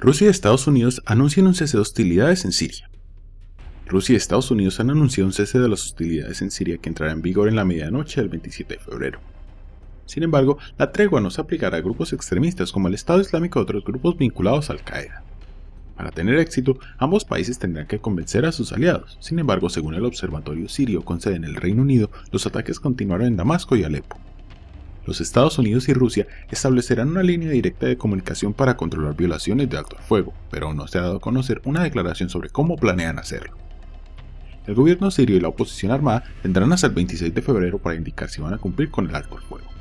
Rusia y Estados Unidos anuncian un cese de hostilidades en Siria. Rusia y Estados Unidos han anunciado un cese de las hostilidades en Siria que entrará en vigor en la medianoche del 27 de febrero. Sin embargo, la tregua no se aplicará a grupos extremistas como el Estado Islámico o otros grupos vinculados Al-Qaeda. Para tener éxito, ambos países tendrán que convencer a sus aliados. Sin embargo, según el Observatorio Sirio con sede en el Reino Unido, los ataques continuaron en Damasco y Alepo los Estados Unidos y Rusia establecerán una línea directa de comunicación para controlar violaciones de alto fuego, pero aún no se ha dado a conocer una declaración sobre cómo planean hacerlo. El gobierno sirio y la oposición armada tendrán hasta el 26 de febrero para indicar si van a cumplir con el alto fuego.